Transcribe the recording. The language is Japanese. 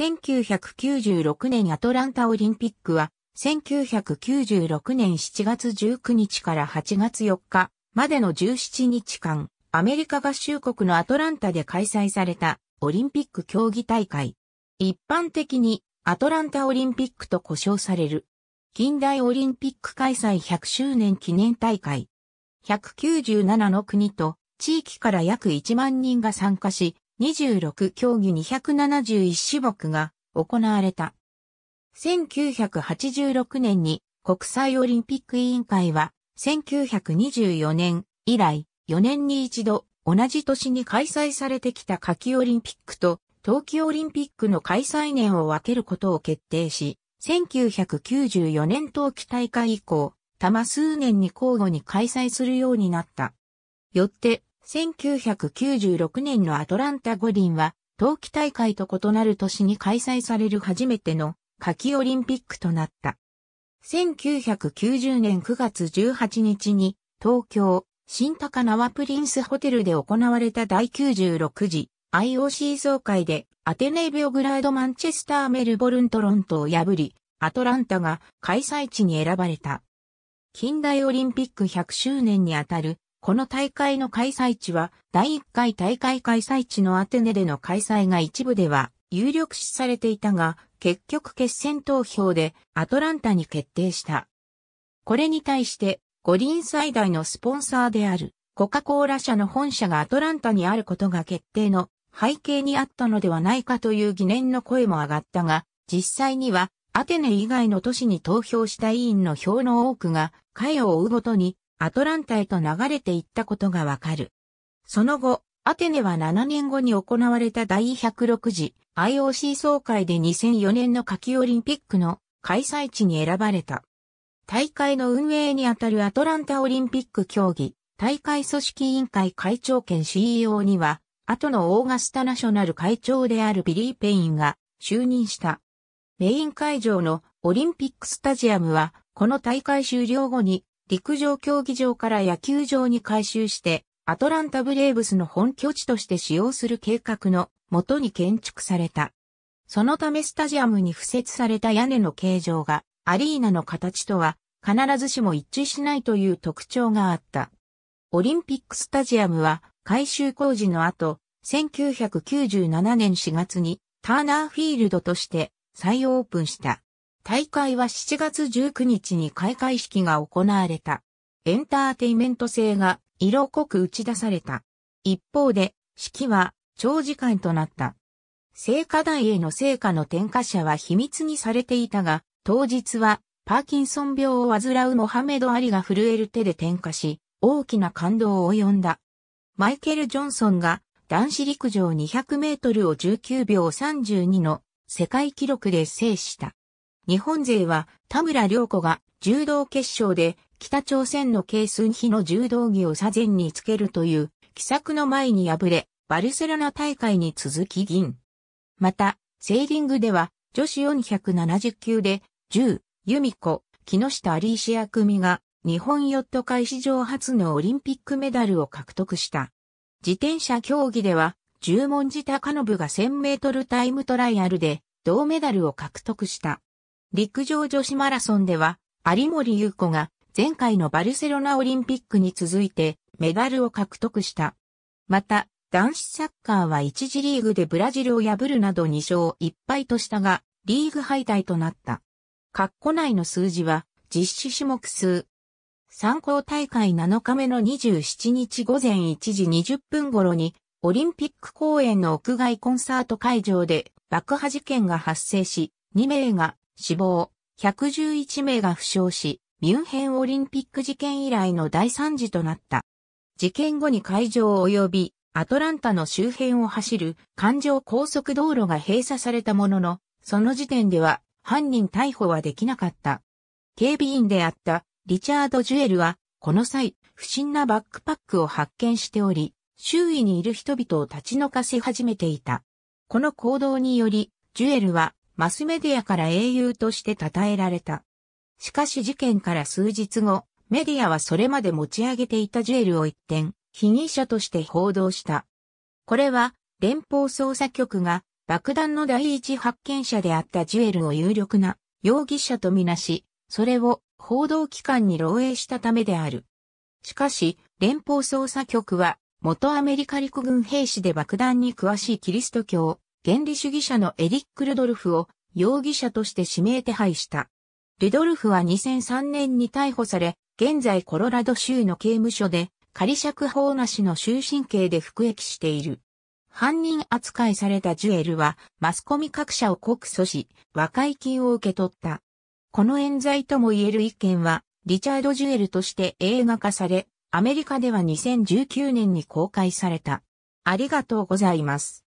1996年アトランタオリンピックは、1996年7月19日から8月4日までの17日間、アメリカ合衆国のアトランタで開催されたオリンピック競技大会。一般的にアトランタオリンピックと呼称される。近代オリンピック開催100周年記念大会。197の国と地域から約1万人が参加し、26競技271種目が行われた。1986年に国際オリンピック委員会は1924年以来4年に一度同じ年に開催されてきた夏季オリンピックと冬季オリンピックの開催年を分けることを決定し、1994年冬季大会以降、多摩数年に交互に開催するようになった。よって、1996年のアトランタ五輪は、冬季大会と異なる年に開催される初めての夏季オリンピックとなった。1990年9月18日に東京新高輪プリンスホテルで行われた第96次 IOC 総会でアテネビオグラードマンチェスターメルボルントロントを破りアトランタが開催地に選ばれた。近代オリンピック100周年にあたるこの大会の開催地は、第1回大会開催地のアテネでの開催が一部では有力視されていたが、結局決戦投票でアトランタに決定した。これに対して、五輪最大のスポンサーであるコカ・コーラ社の本社がアトランタにあることが決定の背景にあったのではないかという疑念の声も上がったが、実際にはアテネ以外の都市に投票した委員の票の多くが、会を追うごとにアトランタへと流れていったことがわかる。その後、アテネは7年後に行われた第106次 IOC 総会で2004年の夏季オリンピックの開催地に選ばれた。大会の運営にあたるアトランタオリンピック競技大会組織委員会会長兼 CEO には、後のオーガスタナショナル会長であるビリー・ペインが就任した。メイン会場のオリンピックスタジアムは、この大会終了後に陸上競技場から野球場に改修して、アトランタブレーブスの本拠地として使用する計画のもとに建築された。そのためスタジアムに付設された屋根の形状がアリーナの形とは必ずしも一致しないという特徴があった。オリンピックスタジアムは改修工事の後、1997年4月にターナーフィールドとして再オープンした。大会は7月19日に開会式が行われた。エンターテイメント性が色濃く打ち出された。一方で、式は長時間となった。聖火台への聖火の点火者は秘密にされていたが、当日はパーキンソン病を患うモハメド・アリが震える手で点火し、大きな感動を呼んだ。マイケル・ジョンソンが男子陸上200メートルを19秒32の世界記録で制した。日本勢は田村良子が柔道決勝で北朝鮮のケ寸スンの柔道着を左前につけるという奇策の前に敗れ、バルセロナ大会に続き銀。また、セーリングでは女子470級で、1由美子、木下アリーシア組が日本ヨット会史上初のオリンピックメダルを獲得した。自転車競技では、十文字高信が1000メートルタイムトライアルで銅メダルを獲得した。陸上女子マラソンでは、有森優子が前回のバルセロナオリンピックに続いてメダルを獲得した。また、男子サッカーは1次リーグでブラジルを破るなど2勝1敗としたが、リーグ敗退となった。括弧内の数字は実施種目数。参考大会7日目の27日午前1時20分頃に、オリンピック公園の屋外コンサート会場で爆破事件が発生し、2名が死亡、111名が負傷し、ミュンヘンオリンピック事件以来の大惨事となった。事件後に会場及びアトランタの周辺を走る環状高速道路が閉鎖されたものの、その時点では犯人逮捕はできなかった。警備員であったリチャード・ジュエルは、この際、不審なバックパックを発見しており、周囲にいる人々を立ち退かせ始めていた。この行動により、ジュエルはマスメディアから英雄として称えられた。しかし事件から数日後、メディアはそれまで持ち上げていたジュエルを一転、被疑者として報道した。これは、連邦捜査局が爆弾の第一発見者であったジュエルを有力な容疑者とみなし、それを報道機関に漏洩したためである。しかし、連邦捜査局は元アメリカ陸軍兵士で爆弾に詳しいキリスト教原理主義者のエリック・ルドルフを容疑者として指名手配した。ルドルフは2003年に逮捕され、現在コロラド州の刑務所で仮釈放なしの終身刑で服役している。犯人扱いされたジュエルはマスコミ各社を告訴し、和解金を受け取った。この冤罪とも言える一件は、リチャード・ジュエルとして映画化され、アメリカでは2019年に公開された。ありがとうございます。